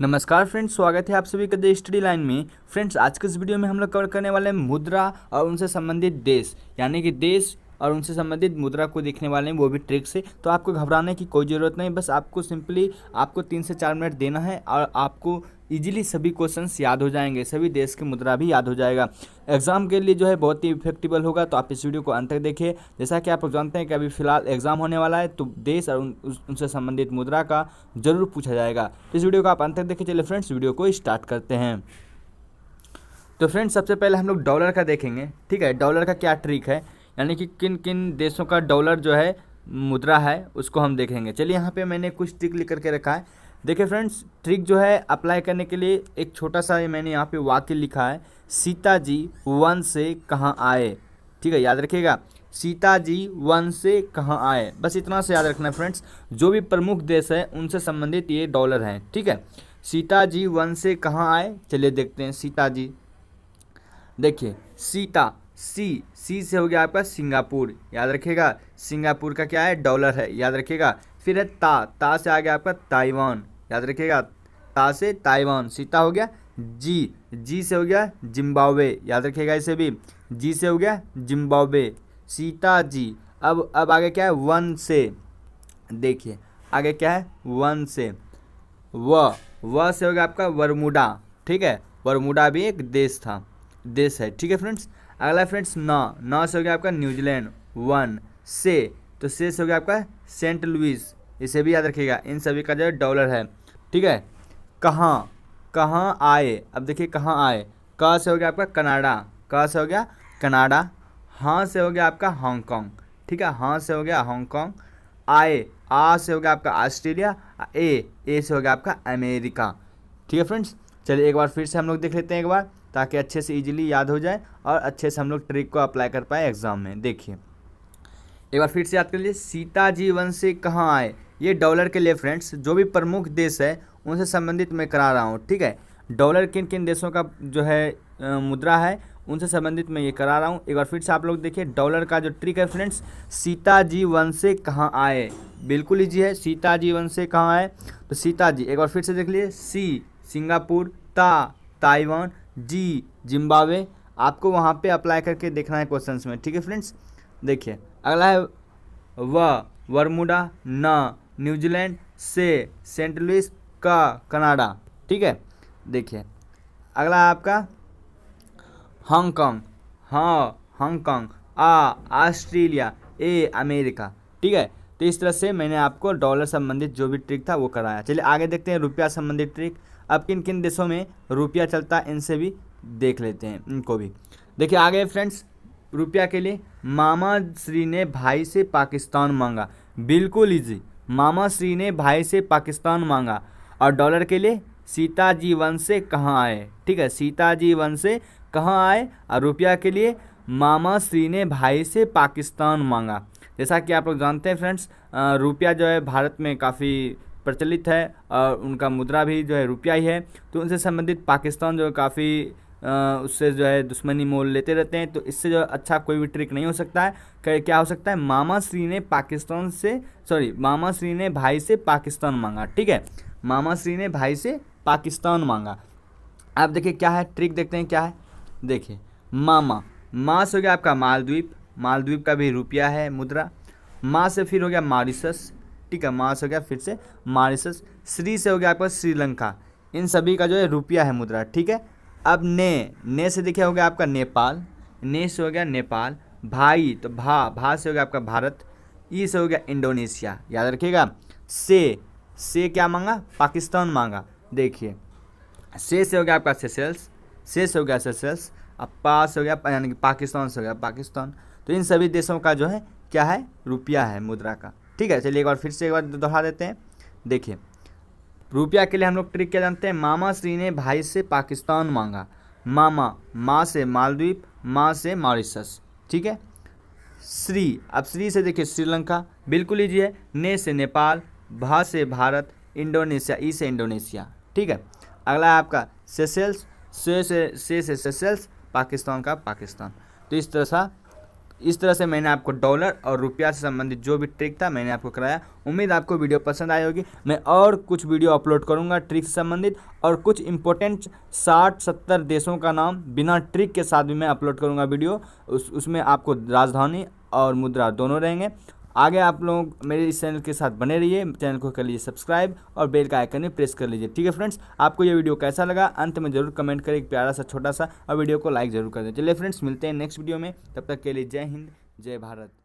नमस्कार फ्रेंड्स स्वागत है आप सभी का द स्टडी लाइन में फ्रेंड्स आज के इस वीडियो में हम लोग कवर करने वाले हैं मुद्रा और उनसे संबंधित देश यानी कि देश और उनसे संबंधित मुद्रा को देखने वाले हैं वो भी ट्रिक से तो आपको घबराने की कोई ज़रूरत नहीं बस आपको सिंपली आपको तीन से चार मिनट देना है और आपको इजीली सभी क्वेश्चंस याद हो जाएंगे सभी देश की मुद्रा भी याद हो जाएगा एग्ज़ाम के लिए जो है बहुत ही इफेक्टिबल होगा तो आप इस वीडियो को अंत तक देखिए जैसा कि आप जानते हैं कि अभी फिलहाल एग्ज़ाम होने वाला है तो देश और उन, उनसे संबंधित मुद्रा का जरूर पूछा जाएगा इस वीडियो को आप अंत तक देखिए चलिए फ्रेंड्स वीडियो को स्टार्ट करते हैं तो फ्रेंड्स सबसे पहले हम लोग डॉलर का देखेंगे ठीक है डॉलर का क्या ट्रिक है यानी कि किन किन देशों का डॉलर जो है मुद्रा है उसको हम देखेंगे चलिए यहाँ पे मैंने कुछ ट्रिक लिख करके रखा है देखिए फ्रेंड्स ट्रिक जो है अप्लाई करने के लिए एक छोटा सा मैंने यहाँ पे वाक्य लिखा है सीता जी वन से कहाँ आए ठीक है याद रखिएगा सीता जी वन से कहाँ आए बस इतना से याद रखना फ्रेंड्स जो भी प्रमुख देश है उनसे संबंधित ये डॉलर हैं ठीक है सीता जी वन से कहाँ आए चलिए देखते हैं सीता जी देखिए सीता सी सी से हो गया आपका सिंगापुर याद रखिएगा सिंगापुर का क्या है डॉलर है याद रखिएगा फिर है ता ता से आ गया आपका ताइवान याद रखिएगा ता से ताइवान सीता हो गया जी जी से हो गया जिम्बावे याद रखिएगा इसे भी जी से हो गया जिम्बावे सीता जी अब अब आगे क्या है वन से देखिए आगे क्या है वन से व व से हो गया आपका वरमुडा ठीक है वरमुडा भी एक देश था देश है ठीक है फ्रेंड्स अगला फ्रेंड्स न न से हो गया आपका न्यूजीलैंड वन से तो से से हो गया आपका सेंट लुइस इसे भी याद रखिएगा इन सभी का जो है डॉलर है ठीक है कहाँ कहाँ आए अब देखिए कहाँ आए क से हो गया आपका कनाडा क से हो गया कनाडा हाँ से हो गया आपका हांगकॉन्ग ठीक है हाँ से हो गया हांगकॉन्ग आए आ से हो गया आपका ऑस्ट्रेलिया ए ए से हो गया आपका अमेरिका ठीक है फ्रेंड्स चलिए एक बार फिर से हम लोग देख लेते हैं एक बार ताकि अच्छे से इजीली याद हो जाए और अच्छे से हम लोग ट्रिक को अप्लाई कर पाए एग्ज़ाम में देखिए एक बार फिर से याद कर लीजिए सीता जी वंशी से कहाँ आए ये डॉलर के लिए फ्रेंड्स जो भी प्रमुख देश है उनसे संबंधित मैं करा रहा हूँ ठीक है डॉलर किन किन देशों का जो है मुद्रा है उनसे संबंधित मैं ये करा रहा हूँ एक बार फिर से आप लोग देखिए डॉलर का जो ट्रिक है फ्रेंड्स सीता जी वन से कहाँ आए बिल्कुल ईजी है सीता जी वन से कहाँ आए तो सीता जी एक बार फिर से देख लीजिए सी सिंगापुर ता ताइवान जी जिम्बावे आपको वहाँ पे अप्लाई करके देखना है क्वेश्चंस में ठीक है फ्रेंड्स देखिए अगला है व वर्मुडा न न्यूजीलैंड से सेंट लुइस का कनाडा ठीक है देखिए अगला आपका हांगकांग हाँ हांगकांग आ ऑस्ट्रेलिया ए अमेरिका ठीक है तो इस तरह से मैंने आपको डॉलर संबंधित जो भी ट्रिक था वो कराया चलिए आगे देखते हैं रुपया संबंधित ट्रिक अब किन किन देशों में रुपया चलता है इनसे भी देख लेते हैं इनको भी देखिए आगे फ्रेंड्स रुपया के लिए मामा श्री ने भाई से पाकिस्तान मांगा बिल्कुल ईजी मामा श्री ने भाई से पाकिस्तान मांगा और डॉलर के लिए सीता जी वन से कहाँ आए ठीक है सीता जी वन से कहाँ आए और रुपया के लिए मामा श्री ने भाई से पाकिस्तान मांगा जैसा कि आप लोग जानते हैं फ्रेंड्स रुपया जो है भारत में काफ़ी प्रचलित है और उनका मुद्रा भी जो है रुपया ही है तो उनसे संबंधित पाकिस्तान जो है काफ़ी उससे जो है दुश्मनी मोल लेते रहते हैं तो इससे जो अच्छा कोई भी ट्रिक नहीं हो सकता है क्या हो सकता है मामा श्री ने पाकिस्तान से सॉरी मामा श्री ने भाई से पाकिस्तान मांगा ठीक है मामा श्री ने भाई से पाकिस्तान मांगा आप देखिए क्या है ट्रिक देखते हैं क्या है देखिए मामा मास हो गया आपका मालद्वीप मालद्वीप का भी रुपया है मुद्रा माँ से फिर हो गया मॉरिसस ठीक है मास हो गया फिर से मॉरिसस श्री से हो गया आपका श्रीलंका इन सभी का जो है रुपया है मुद्रा ठीक है अब ने ने से देखिए हो गया आपका नेपाल ने से हो गया नेपाल भाई तो भा भा से हो गया आपका भारत ई से हो गया इंडोनेशिया याद रखिएगा से से क्या मांगा पाकिस्तान मांगा देखिए से से हो गया आपका सेसेल्स से से हो गया सेसेल्स अब पास हो गया यानी कि पाकिस्तान से हो गया पाकिस्तान तो इन सभी देशों का जो है क्या है रुपया है मुद्रा का ठीक है चलिए एक बार फिर से एक बार दोहरा देते हैं देखिए रुपया के लिए हम लोग ट्रिक क्या जानते हैं मामा श्री ने भाई से पाकिस्तान मांगा मामा माँ से मालदीप माँ से मॉरिशस ठीक है श्री अब श्री से देखिए श्रीलंका बिल्कुल ईजी है ने से नेपाल भा से भारत इंडोनेशिया ई से इंडोनेशिया ठीक है अगला है आपका सेसेल्स से से से सेसेल्स पाकिस्तान का पाकिस्तान तो इस तरह सा इस तरह से मैंने आपको डॉलर और रुपया से संबंधित जो भी ट्रिक था मैंने आपको कराया उम्मीद आपको वीडियो पसंद आई होगी मैं और कुछ वीडियो अपलोड करूंगा ट्रिक से संबंधित और कुछ इंपॉर्टेंट साठ सत्तर देशों का नाम बिना ट्रिक के साथ भी मैं अपलोड करूंगा वीडियो उस उसमें आपको राजधानी और मुद्रा दोनों रहेंगे आगे आप लोग मेरे इस चैनल के साथ बने रहिए चैनल को कर लीजिए सब्सक्राइब और बेल का आइकन भी प्रेस कर लीजिए ठीक है फ्रेंड्स आपको ये वीडियो कैसा लगा अंत में जरूर कमेंट करें एक प्यारा सा छोटा सा और वीडियो को लाइक जरूर कर दें चलिए फ्रेंड्स मिलते हैं नेक्स्ट वीडियो में तब तक के लिए जय हिंद जय भारत